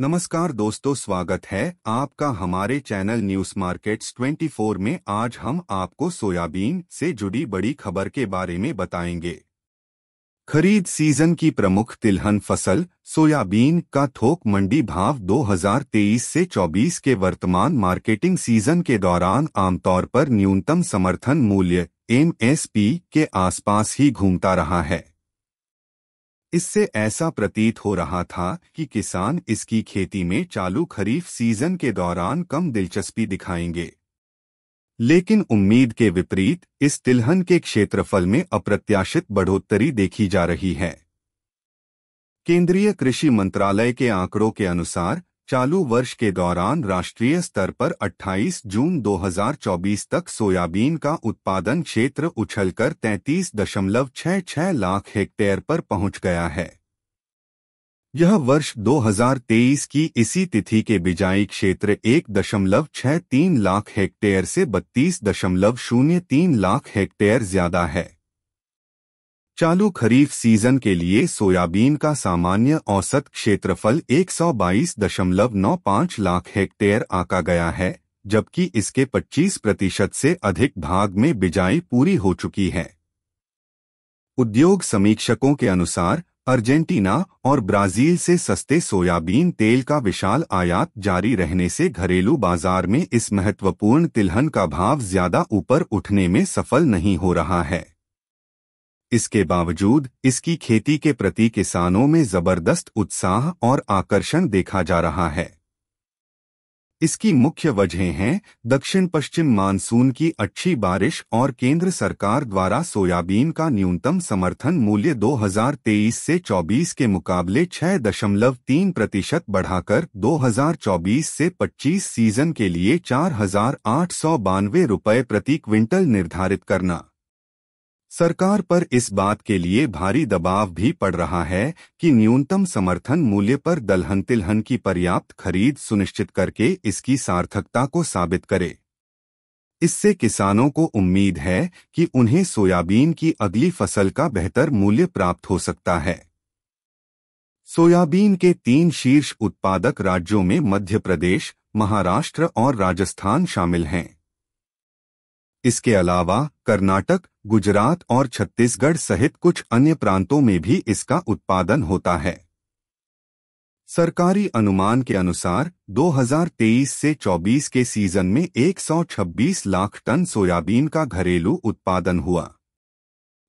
नमस्कार दोस्तों स्वागत है आपका हमारे चैनल न्यूज मार्केट्स 24 में आज हम आपको सोयाबीन से जुड़ी बड़ी खबर के बारे में बताएंगे खरीद सीजन की प्रमुख तिलहन फसल सोयाबीन का थोक मंडी भाव 2023 से 24 के वर्तमान मार्केटिंग सीजन के दौरान आमतौर पर न्यूनतम समर्थन मूल्य एमएसपी के आसपास ही घूमता रहा है इससे ऐसा प्रतीत हो रहा था कि किसान इसकी खेती में चालू खरीफ सीजन के दौरान कम दिलचस्पी दिखाएंगे लेकिन उम्मीद के विपरीत इस तिलहन के क्षेत्रफल में अप्रत्याशित बढ़ोतरी देखी जा रही है केंद्रीय कृषि मंत्रालय के आंकड़ों के अनुसार चालू वर्ष के दौरान राष्ट्रीय स्तर पर 28 जून 2024 तक सोयाबीन का उत्पादन क्षेत्र उछलकर 33.66 लाख हेक्टेयर पर पहुंच गया है यह वर्ष 2023 की इसी तिथि के बिजाई क्षेत्र 1.63 लाख हेक्टेयर से 32.03 लाख हेक्टेयर ज्यादा है चालू खरीफ सीजन के लिए सोयाबीन का सामान्य औसत क्षेत्रफल 122.95 लाख हेक्टेयर आका गया है जबकि इसके 25 प्रतिशत से अधिक भाग में बिजाई पूरी हो चुकी है उद्योग समीक्षकों के अनुसार अर्जेंटीना और ब्राजील से सस्ते सोयाबीन तेल का विशाल आयात जारी रहने से घरेलू बाजार में इस महत्वपूर्ण तिलहन का भाव ज्यादा ऊपर उठने में सफल नहीं हो रहा है इसके बावजूद इसकी खेती के प्रति किसानों में जबरदस्त उत्साह और आकर्षण देखा जा रहा है इसकी मुख्य वजहें हैं दक्षिण पश्चिम मानसून की अच्छी बारिश और केंद्र सरकार द्वारा सोयाबीन का न्यूनतम समर्थन मूल्य 2023 से 24 के मुकाबले 6.3 प्रतिशत बढ़ाकर 2024 से 25 सीजन के लिए चार हजार रुपये प्रति क्विंटल निर्धारित करना सरकार पर इस बात के लिए भारी दबाव भी पड़ रहा है कि न्यूनतम समर्थन मूल्य पर दलहन तिलहन की पर्याप्त खरीद सुनिश्चित करके इसकी सार्थकता को साबित करे इससे किसानों को उम्मीद है कि उन्हें सोयाबीन की अगली फसल का बेहतर मूल्य प्राप्त हो सकता है सोयाबीन के तीन शीर्ष उत्पादक राज्यों में मध्य प्रदेश महाराष्ट्र और राजस्थान शामिल हैं इसके अलावा कर्नाटक गुजरात और छत्तीसगढ़ सहित कुछ अन्य प्रांतों में भी इसका उत्पादन होता है सरकारी अनुमान के अनुसार 2023 से 24 के सीजन में 126 लाख टन सोयाबीन का घरेलू उत्पादन हुआ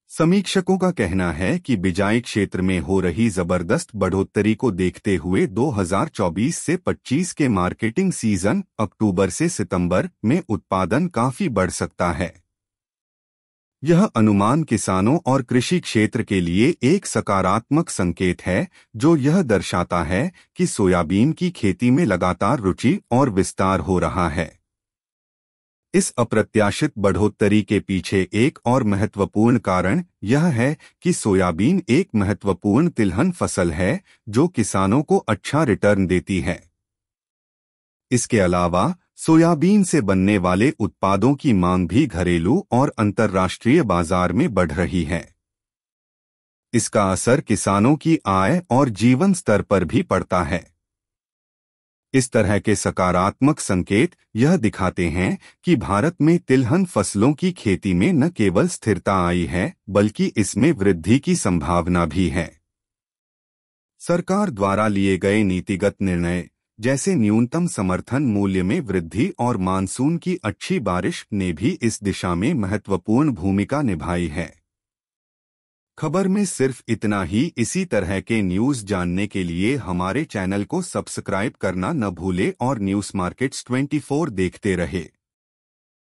समीक्षकों का कहना है कि बिजाई क्षेत्र में हो रही जबरदस्त बढ़ोतरी को देखते हुए 2024 से 25 के मार्केटिंग सीजन अक्टूबर से सितंबर में उत्पादन काफी बढ़ सकता है यह अनुमान किसानों और कृषि क्षेत्र के लिए एक सकारात्मक संकेत है जो यह दर्शाता है कि सोयाबीन की खेती में लगातार रुचि और विस्तार हो रहा है इस अप्रत्याशित बढ़ोतरी के पीछे एक और महत्वपूर्ण कारण यह है कि सोयाबीन एक महत्वपूर्ण तिलहन फसल है जो किसानों को अच्छा रिटर्न देती है इसके अलावा सोयाबीन से बनने वाले उत्पादों की मांग भी घरेलू और अंतर्राष्ट्रीय बाजार में बढ़ रही है इसका असर किसानों की आय और जीवन स्तर पर भी पड़ता है इस तरह के सकारात्मक संकेत यह दिखाते हैं कि भारत में तिलहन फसलों की खेती में न केवल स्थिरता आई है बल्कि इसमें वृद्धि की संभावना भी है सरकार द्वारा लिए गए नीतिगत निर्णय जैसे न्यूनतम समर्थन मूल्य में वृद्धि और मानसून की अच्छी बारिश ने भी इस दिशा में महत्वपूर्ण भूमिका निभाई है खबर में सिर्फ इतना ही इसी तरह के न्यूज जानने के लिए हमारे चैनल को सब्सक्राइब करना न भूले और न्यूज मार्केट्स 24 देखते रहे